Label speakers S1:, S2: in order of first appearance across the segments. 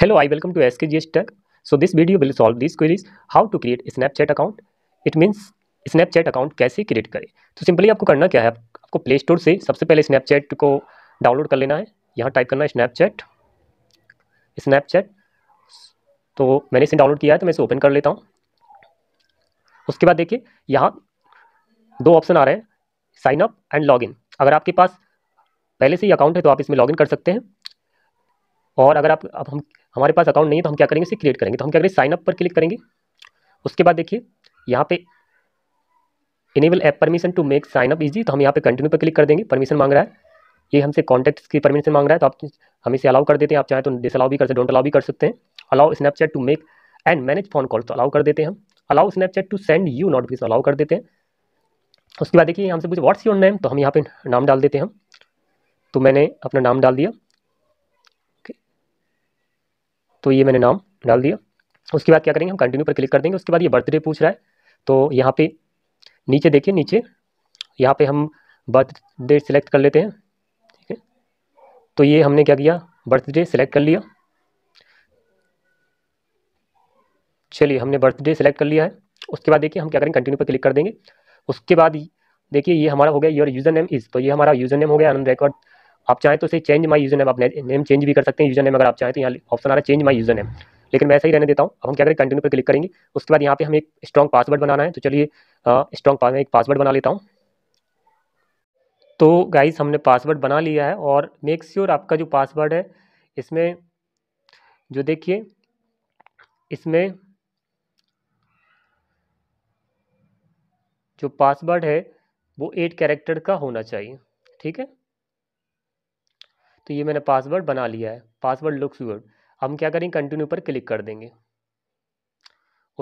S1: Hello, I welcome to SKGS Tech. So this video will solve these queries. How to create a Snapchat account? It means Snapchat account कैसे create करें तो simply आपको करना क्या है आपको play store से सबसे पहले Snapchat को डाउनलोड कर लेना है यहाँ टाइप करना है Snapchat Snapchat तो मैंने इसे डाउनलोड किया है तो मैं इसे ओपन कर लेता हूँ उसके बाद देखिए यहाँ दो ऑप्शन आ रहे हैं साइन अप एंड लॉगिन अगर आपके पास पहले से ही अकाउंट है तो आप इसमें लॉगिन कर सकते हैं और अगर आप अब हम हमारे पास अकाउंट नहीं है तो हम क्या करेंगे इसे क्रिएट करेंगे तो हम क्या करेंगे साइनअप पर क्लिक करेंगे उसके बाद देखिए यहाँ पे enable app permission to make sign up easy तो हम यहाँ पे कंटिन्यू पर क्लिक कर देंगे परमिशन मांग रहा है ये हमसे कॉन्टैक्ट्स की परमिशन मांग रहा है तो आप हम इसे अलाउ कर देते हैं आप चाहे तो डिस अलाउ भी कर सकते डोंट अलाउ भी कर सकते हैं allow Snapchat to make and manage phone call तो अलाउ कर देते हैं हम allow Snapchat to send you notification allow कर देते हैं उसके बाद देखिए हमसे पूछे व्हाट्स योर नेम तो हम यहाँ पे नाम डाल देते हैं तो मैंने अपना नाम डाल दिया तो ये मैंने नाम डाल दिया उसके बाद क्या करेंगे हम कंटिन्यू पर क्लिक कर देंगे उसके बाद ये बर्थडे पूछ रहा है तो यहाँ पे नीचे देखिए नीचे यहाँ पे हम बर्थडे सेलेक्ट कर लेते हैं ठीक है तो ये हमने क्या किया बर्थडे सेलेक्ट कर लिया चलिए हमने बर्थडे सेलेक्ट कर लिया है उसके बाद देखिए हम क्या करेंगे कंटिन्यू पर क्लिक कर देंगे उसके बाद देखिए ये हमारा हो गया योर यूज़र नेम इज़ तो ये हमारा यूज़र नेम हो गया आनंद रिकॉर्ड आप चाहे तो इसे चेंज माई यूजर नेम आप नेम चेंज भी कर सकते हैं यूजर नेम अगर आप चाहें तो यहाँ ऑप्शन आ रहा है चेंज माई यूजर नेम लेकिन मैं ऐसा ही रहने देता हूँ अब हम क्या करें कंटिन्यू पर क्लिक करेंगे उसके बाद यहाँ पे हमें एक स्ट्रॉन्ग पासवर्ड बनाना है तो चलिए स्ट्रॉन्ग पास एक पासवर्ड बना लेता हूँ तो गाइज हमने पासवर्ड बना लिया है और मेक श्योर आपका जो पासवर्ड है इसमें जो देखिए इसमें जो पासवर्ड है वो एट कैरेक्टर का होना चाहिए ठीक है तो ये मैंने पासवर्ड बना लिया है पासवर्ड लुक्स गुड हम क्या करेंगे कंटिन्यू पर क्लिक कर देंगे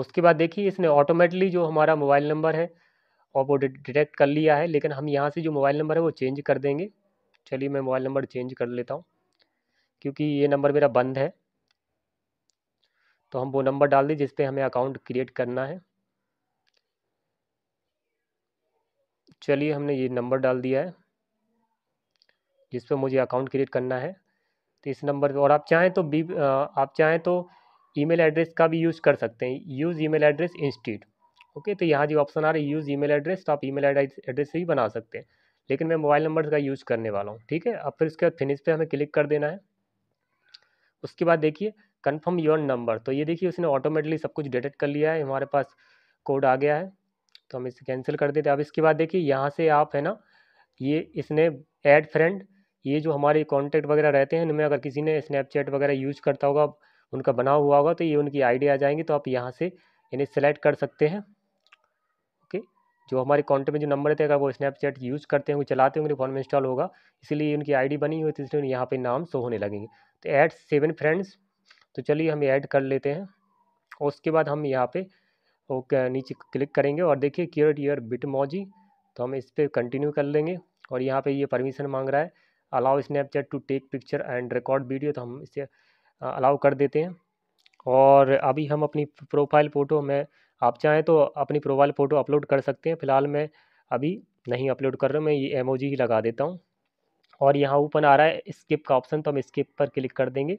S1: उसके बाद देखिए इसने ऑटोमेटिकली जो हमारा मोबाइल नंबर है और वो डिटेक्ट कर लिया है लेकिन हम यहाँ से जो मोबाइल नंबर है वो चेंज कर देंगे चलिए मैं मोबाइल नंबर चेंज कर लेता हूँ क्योंकि ये नंबर मेरा बंद है तो हम वो नंबर डाल दें जिसपे हमें अकाउंट क्रिएट करना है चलिए हमने ये नंबर डाल दिया है जिस पर मुझे अकाउंट क्रिएट करना है तो इस नंबर पर और आप चाहें तो बी आप चाहें तो ईमेल एड्रेस का भी यूज़ कर सकते हैं use email address instead okay तो यहाँ जो ऑप्शन आ रहा है यूज़ ईमेल एड्रेस तो आप ईमेल एड्रेस से ही बना सकते हैं लेकिन मैं मोबाइल नंबर का यूज़ करने वाला हूँ ठीक है अब फिर उसके बाद फिनिश पे हमें क्लिक कर देना है उसके बाद देखिए कन्फर्म योर नंबर तो ये देखिए उसने ऑटोमेटिकली सब कुछ डिटेक्ट कर लिया है हमारे पास कोड आ गया है तो हम इसे कैंसिल कर देते अब इसके बाद देखिए यहाँ से आप है ना ये इसने एड फ्रेंड ये जो हमारे कॉन्टैक्ट वगैरह रहते हैं इनमें अगर किसी ने स्नैपचैट वगैरह यूज करता होगा उनका बना हुआ होगा तो ये उनकी आईडी आ जाएंगी तो आप यहाँ से इन्हें सेलेक्ट कर सकते हैं ओके जो हमारे कॉन्टैक्ट में जो नंबर रहते हैं अगर वो स्नैपचैट यूज़ करते हैं वो चलाते होंगे फोन तो में इंस्टॉल होगा इसीलिए उनकी आई बनी हुई तो इसलिए यहाँ पर नाम शो होने लगेंगे तो ऐड सेवन फ्रेंड्स तो चलिए हम ऐड कर लेते हैं और उसके बाद हम यहाँ पर ओके नीचे क्लिक करेंगे और देखिए क्योर यूर बिट मोजी तो हम इस पर कंटिन्यू कर लेंगे और यहाँ पे ये परमिशन मांग रहा है allow Snapchat to take picture and record video तो हम इसे अलाउ कर देते हैं और अभी हम अपनी प्रोफाइल फ़ोटो में आप चाहें तो अपनी प्रोफाइल फ़ोटो अपलोड कर सकते हैं फ़िलहाल मैं अभी नहीं अपलोड कर रहा हूँ मैं ये एमओजी ही लगा देता हूँ और यहाँ ओपन आ रहा है स्किप का ऑप्शन तो हम स्किप पर क्लिक कर देंगे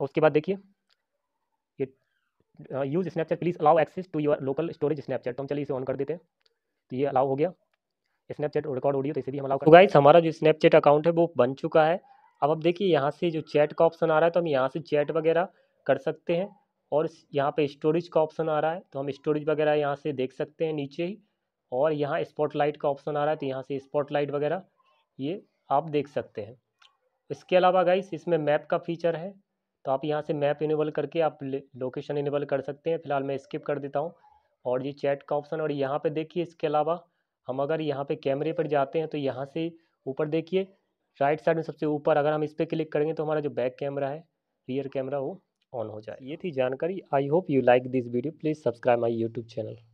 S1: उसके बाद देखिए ये use Snapchat please allow access to your local storage Snapchat तो हम चलिए इसे ऑन कर देते हैं तो ये अलाउ हो गया स्नैपचैट रिकॉर्ड ऑडियो तो इसे भी हम अलाउ गाइस तो हमारा जो स्नैपचैट अकाउंट है वो बन चुका है अब आप देखिए यहाँ से जो चैट का ऑप्शन आ रहा है तो हम यहाँ से चैट वगैरह कर सकते हैं और यहाँ पे स्टोरेज का ऑप्शन आ रहा है तो हम स्टोरेज वगैरह यहाँ से देख सकते हैं नीचे ही और यहाँ स्पॉटलाइट का ऑप्शन आ रहा है तो यहाँ से स्पॉटलाइट वगैरह ये आप देख सकते हैं इसके अलावा गाइस इसमें मैप का फीचर है तो आप यहाँ से मैप इनेबल करके आप लोकेशन इनेबल कर सकते हैं फिलहाल मैं स्किप कर देता हूँ और ये चैट का ऑप्शन और यहाँ पर देखिए इसके अलावा हम अगर यहाँ पे कैमरे पर जाते हैं तो यहाँ से ऊपर देखिए राइट साइड में सबसे ऊपर अगर हम इस पर क्लिक करेंगे तो हमारा जो बैक कैमरा है रियर कैमरा वो ऑन हो जाए ये थी जानकारी I hope you like this video please subscribe my YouTube channel